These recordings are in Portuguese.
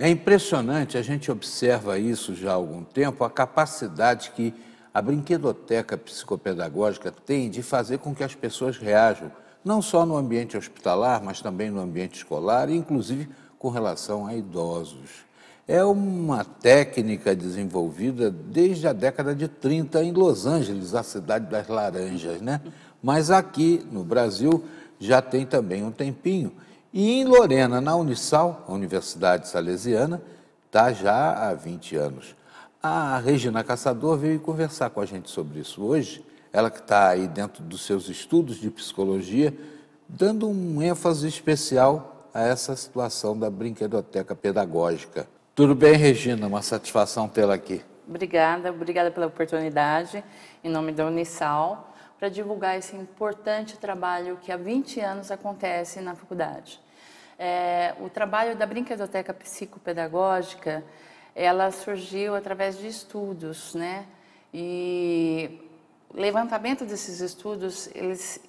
É impressionante, a gente observa isso já há algum tempo, a capacidade que a brinquedoteca psicopedagógica tem de fazer com que as pessoas reajam, não só no ambiente hospitalar, mas também no ambiente escolar, e inclusive com relação a idosos. É uma técnica desenvolvida desde a década de 30 em Los Angeles, a cidade das laranjas, né? Mas aqui no Brasil já tem também um tempinho. E em Lorena, na Unisal, a Universidade Salesiana, está já há 20 anos. A Regina Caçador veio conversar com a gente sobre isso hoje, ela que está aí dentro dos seus estudos de psicologia, dando um ênfase especial a essa situação da brinquedoteca pedagógica. Tudo bem, Regina? Uma satisfação tê-la aqui. Obrigada, obrigada pela oportunidade. Em nome da Unisal, para divulgar esse importante trabalho que há 20 anos acontece na faculdade. É, o trabalho da Brinquedoteca Psicopedagógica, ela surgiu através de estudos, né? E o levantamento desses estudos, eles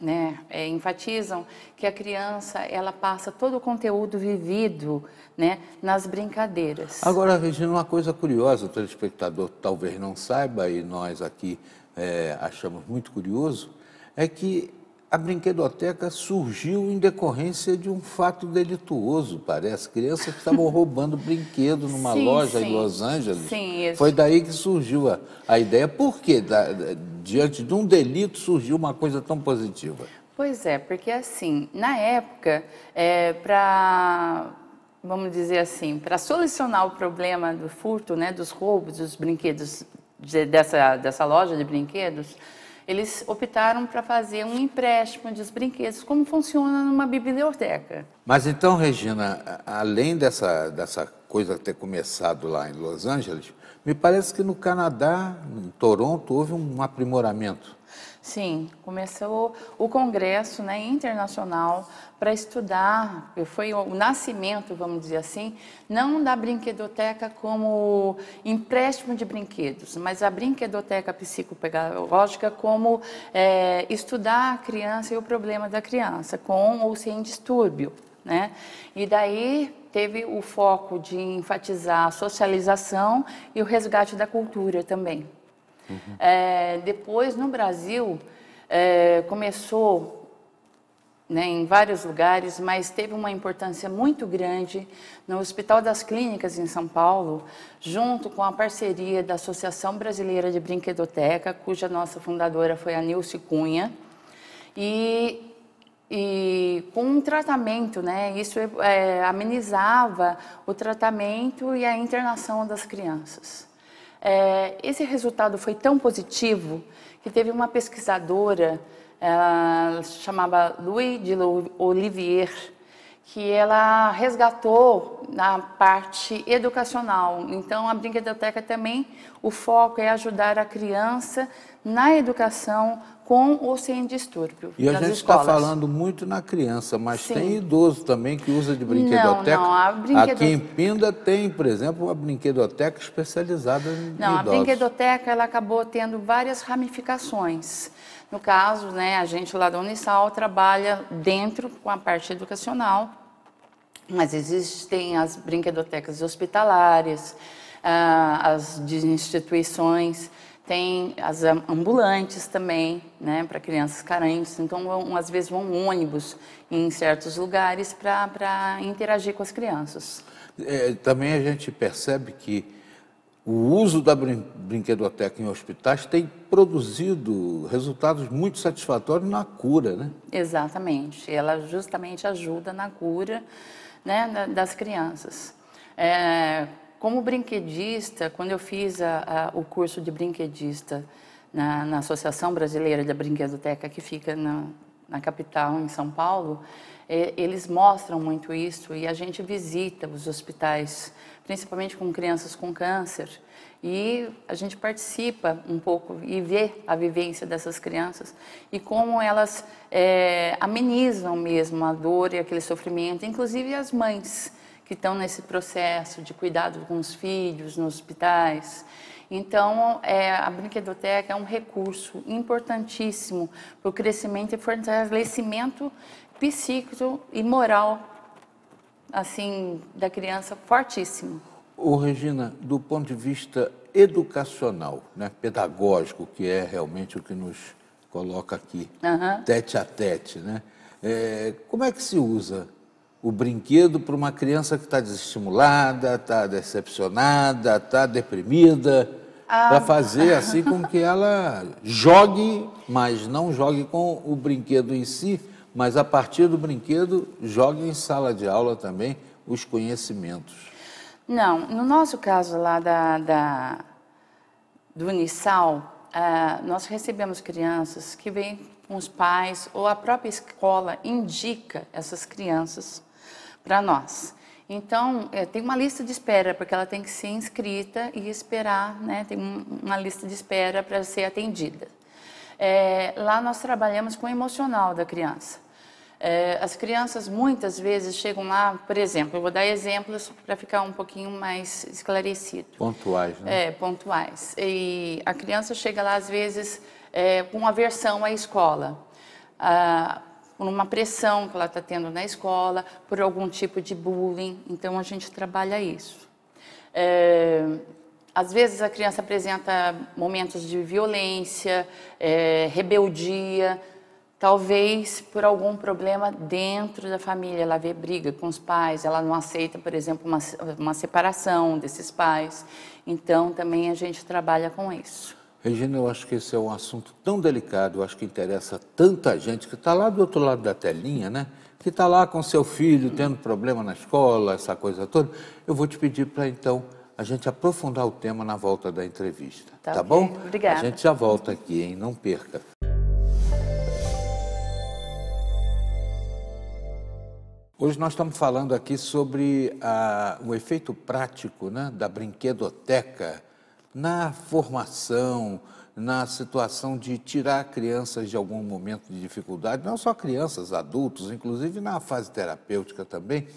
né, é, enfatizam que a criança ela passa todo o conteúdo vivido né, nas brincadeiras. Agora, Regina, uma coisa curiosa, o telespectador talvez não saiba e nós aqui é, achamos muito curioso é que a brinquedoteca surgiu em decorrência de um fato delituoso, parece. Crianças que estavam roubando brinquedo numa sim, loja sim. em Los Angeles. Sim, isso. Foi daí que surgiu a, a ideia. Por que, da, diante de um delito, surgiu uma coisa tão positiva? Pois é, porque assim, na época, é, para vamos dizer assim, para solucionar o problema do furto, né, dos roubos, dos brinquedos de, dessa, dessa loja de brinquedos, eles optaram para fazer um empréstimo de brinquedos, como funciona numa biblioteca. Mas então, Regina, além dessa, dessa coisa ter começado lá em Los Angeles, me parece que no Canadá, em Toronto, houve um aprimoramento. Sim, começou o Congresso né, Internacional para estudar, foi o nascimento, vamos dizer assim, não da brinquedoteca como empréstimo de brinquedos, mas a brinquedoteca psicopedagógica como é, estudar a criança e o problema da criança, com ou sem distúrbio. Né? E daí teve o foco de enfatizar a socialização e o resgate da cultura também. Uhum. É, depois, no Brasil, é, começou né, em vários lugares, mas teve uma importância muito grande no Hospital das Clínicas em São Paulo, junto com a parceria da Associação Brasileira de Brinquedoteca, cuja nossa fundadora foi a Nilce Cunha, e, e com um tratamento, né, isso é, amenizava o tratamento e a internação das crianças. É, esse resultado foi tão positivo que teve uma pesquisadora, ela chamava Louis de Olivier, que ela resgatou na parte educacional. Então, a brinquedoteca também, o foco é ajudar a criança na educação com ou sem distúrbio. E a gente está falando muito na criança, mas Sim. tem idoso também que usa de brinquedoteca. Não, não, a brinquedo... Aqui em Pinda tem, por exemplo, uma brinquedoteca especializada em Não, idosos. a brinquedoteca ela acabou tendo várias ramificações. No caso, né, a gente lá da Unisal trabalha dentro com a parte educacional, mas existem as brinquedotecas hospitalares, ah, as de instituições tem as ambulantes também, né, para crianças carentes. Então, vão, às vezes vão ônibus em certos lugares para interagir com as crianças. É, também a gente percebe que o uso da brin brinquedoteca em hospitais tem produzido resultados muito satisfatórios na cura, né? Exatamente. Ela justamente ajuda na cura né, das crianças. É, como brinquedista, quando eu fiz a, a, o curso de brinquedista na, na, Associação Brasileira da Brinquedoteca, que fica na, na capital, em São Paulo, é, eles mostram muito isso e a gente visita os hospitais, principalmente com crianças com câncer, e a gente participa um pouco e vê a vivência dessas crianças e como elas é, amenizam mesmo a dor e aquele sofrimento, inclusive as mães que estão nesse processo de cuidado com os filhos nos hospitais. Então, é, a brinquedoteca é um recurso importantíssimo para o crescimento e fortalecimento psíquico e moral, assim, da criança fortíssimo. O Regina, do ponto de vista educacional, né, pedagógico, que é realmente o que nos coloca aqui, uhum. tete a tete, né? É, como é que se usa o brinquedo para uma criança que está desestimulada, está decepcionada, está deprimida, ah. para fazer assim com que ela jogue, mas não jogue com o brinquedo em si, mas a partir do brinquedo jogue em sala de aula também os conhecimentos. Não, no nosso caso lá da, da do Unisal, Uh, nós recebemos crianças que vêm com os pais ou a própria escola indica essas crianças para nós. Então, é, tem uma lista de espera, porque ela tem que ser inscrita e esperar, né? Tem um, uma lista de espera para ser atendida. É, lá nós trabalhamos com o emocional da criança. É, as crianças muitas vezes chegam lá, por exemplo, eu vou dar exemplos para ficar um pouquinho mais esclarecido. Pontuais, né? É, pontuais. E a criança chega lá às vezes é, com aversão à escola. Ah, por uma pressão que ela está tendo na escola, por algum tipo de bullying. Então, a gente trabalha isso. É, às vezes, a criança apresenta momentos de violência, é, rebeldia, talvez por algum problema dentro da família. Ela vê briga com os pais, ela não aceita, por exemplo, uma, uma separação desses pais. Então, também a gente trabalha com isso. Regina, eu acho que esse é um assunto tão delicado, eu acho que interessa tanta gente que está lá do outro lado da telinha, né? Que está lá com seu filho tendo problema na escola, essa coisa toda. Eu vou te pedir para então a gente aprofundar o tema na volta da entrevista. Tá, tá okay. bom? Obrigada. A gente já volta aqui, hein? Não perca. Hoje nós estamos falando aqui sobre a, ah, o efeito prático né, da brinquedoteca na formação, na situação de tirar crianças de algum momento de dificuldade, não só crianças, adultos, inclusive na fase terapêutica também.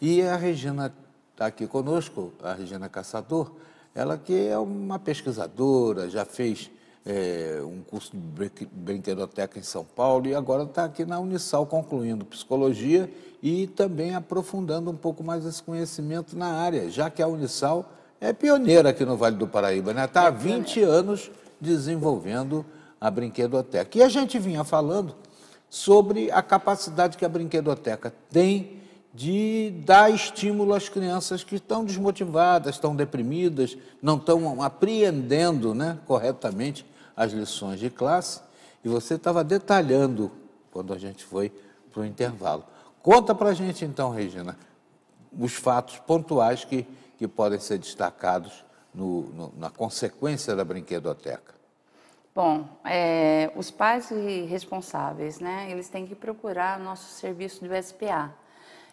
E a Regina está aqui conosco, a Regina Caçador, ela que é uma pesquisadora, já fez é, um curso de brinquedoteca em São Paulo e agora está aqui na Unisal concluindo psicologia e também aprofundando um pouco mais esse conhecimento na área, já que a Unisal é pioneira aqui no Vale do Paraíba, né? Está há 20 é anos desenvolvendo a brinquedoteca. E a gente vinha falando sobre a capacidade que a brinquedoteca tem de dar estímulo às crianças que estão desmotivadas, estão deprimidas, não estão apreendendo né, corretamente as lições de classe. E você estava detalhando quando a gente foi para o intervalo. Conta para a gente então, Regina, os fatos pontuais que que podem ser destacados no, no, na consequência da brinquedoteca? Bom, é, os pais responsáveis, né, eles têm que procurar nosso serviço do SPA,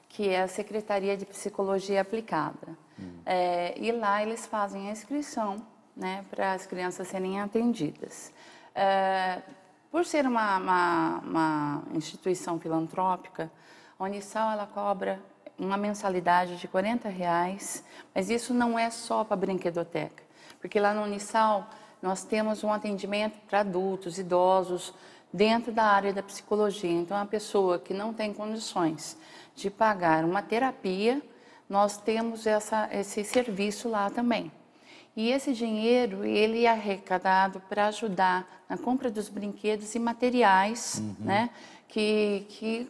que é a Secretaria de Psicologia Aplicada. Hum. É, e lá eles fazem a inscrição né, para as crianças serem atendidas. É, por ser uma, uma, uma instituição filantrópica, a Unisal ela cobra uma mensalidade de 40 reais, mas isso não é só para brinquedoteca, porque lá no Unisal nós temos um atendimento para adultos, idosos, dentro da área da psicologia. Então, a pessoa que não tem condições de pagar uma terapia, nós temos essa, esse serviço lá também. E esse dinheiro, ele é arrecadado para ajudar na compra dos brinquedos e materiais, uhum. né? Que, que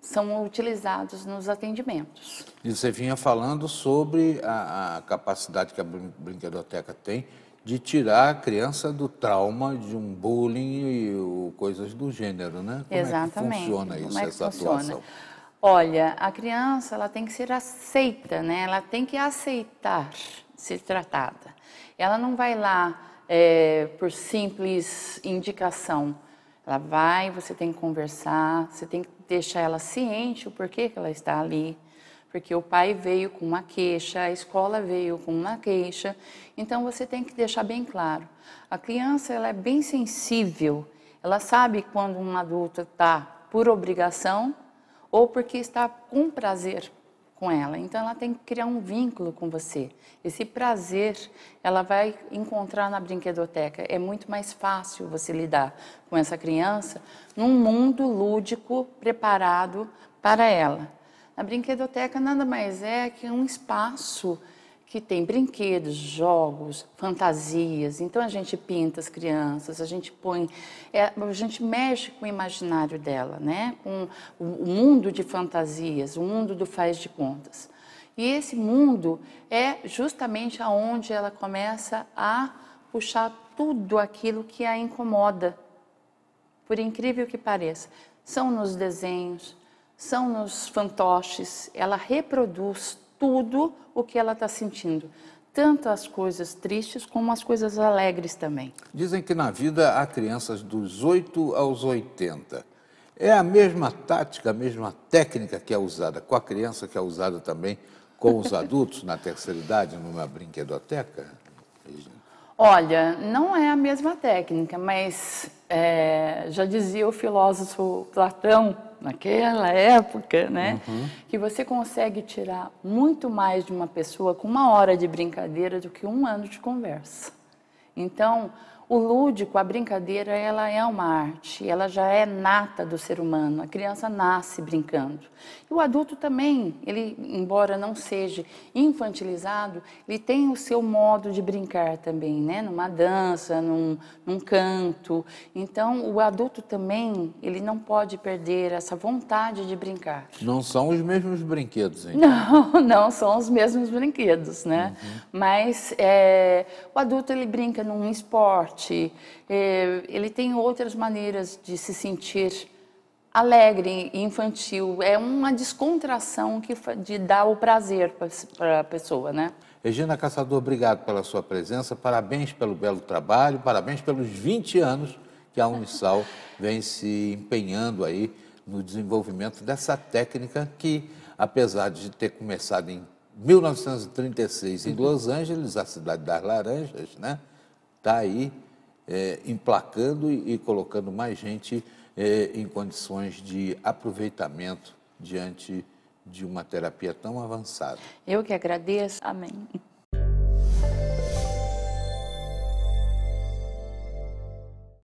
são utilizados nos atendimentos. E você vinha falando sobre a, a capacidade que a brinquedoteca tem de tirar a criança do trauma de um bullying e o, coisas do gênero, né? Como Exatamente. É que funciona isso, Como é que essa funciona? atuação? Olha, a criança ela tem que ser aceita, né? Ela tem que aceitar ser tratada. Ela não vai lá é, por simples indicação. Ela vai, você tem que conversar, você tem que deixar ela ciente o porquê que ela está ali, porque o pai veio com uma queixa, a escola veio com uma queixa. Então você tem que deixar bem claro. A criança ela é bem sensível. Ela sabe quando um adulto está por obrigação ou porque está com prazer com ela. Então ela tem que criar um vínculo com você. Esse prazer ela vai encontrar na brinquedoteca. É muito mais fácil você lidar com essa criança num mundo lúdico preparado para ela. A brinquedoteca nada mais é que um espaço que tem brinquedos, jogos, fantasias. Então a gente pinta as crianças, a gente põe, é, a gente mexe com o imaginário dela, né? Com o, o mundo de fantasias, o mundo do faz de contas. E esse mundo é justamente aonde ela começa a puxar tudo aquilo que a incomoda. Por incrível que pareça, são nos desenhos, são nos fantoches, ela reproduz tudo o que ela está sentindo. Tanto as coisas tristes como as coisas alegres também. Dizem que na vida há crianças dos 8 aos 80. É a mesma tática, a mesma técnica que é usada com a criança, que é usada também com os adultos na terceira idade, numa brinquedoteca? Olha, não é a mesma técnica, mas é, já dizia o filósofo Platão naquela época, né? Uhum. Que você consegue tirar muito mais de uma pessoa com uma hora de brincadeira do que um ano de conversa. Então, o lúdico, a brincadeira, ela é uma arte, ela já é nata do ser humano. A criança nasce brincando. E o adulto também, ele, embora não seja infantilizado, ele tem o seu modo de brincar também, né? Numa dança, num, num canto. Então, o adulto também, ele não pode perder essa vontade de brincar. Não são os mesmos brinquedos, hein? Não, não são os mesmos brinquedos, né? Uhum. Mas é, o adulto, ele brinca num esporte, é, ele tem outras maneiras de se sentir alegre, e infantil. É uma descontração que de dá o prazer para a pessoa, né? Regina Caçador, obrigado pela sua presença, parabéns pelo belo trabalho, parabéns pelos 20 anos que a Unisal vem se empenhando aí no desenvolvimento dessa técnica que, apesar de ter começado em 1936 em Los Angeles, a cidade das laranjas, né? Está aí é, emplacando e, e, colocando mais gente é, em condições de aproveitamento diante de uma terapia tão avançada. Eu que agradeço. Amém.